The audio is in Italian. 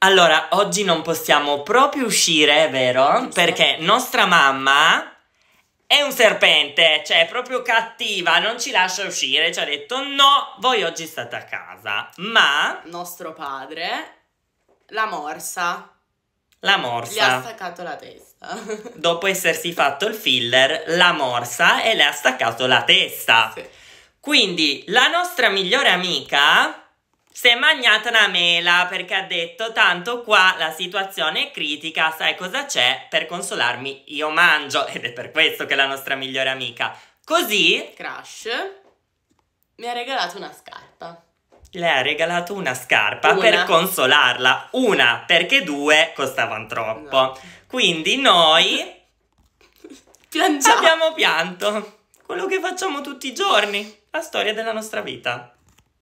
Allora, oggi non possiamo proprio uscire, vero? Giusto. Perché nostra mamma è un serpente, cioè è proprio cattiva, non ci lascia uscire, ci ha detto no, voi oggi state a casa, ma... Nostro padre la morsa. La morsa. Le ha staccato la testa. Dopo essersi fatto il filler, la morsa e le ha staccato la testa. Sì. Quindi la nostra migliore amica si è mangiata una mela perché ha detto tanto qua la situazione è critica, sai cosa c'è? Per consolarmi io mangio ed è per questo che è la nostra migliore amica. Così... Crash mi ha regalato una scarpa. Le ha regalato una scarpa una. per consolarla. Una, perché due costavano troppo. No. Esatto. Quindi noi... Piangiamo. Abbiamo pianto. Quello che facciamo tutti i giorni. La storia della nostra vita.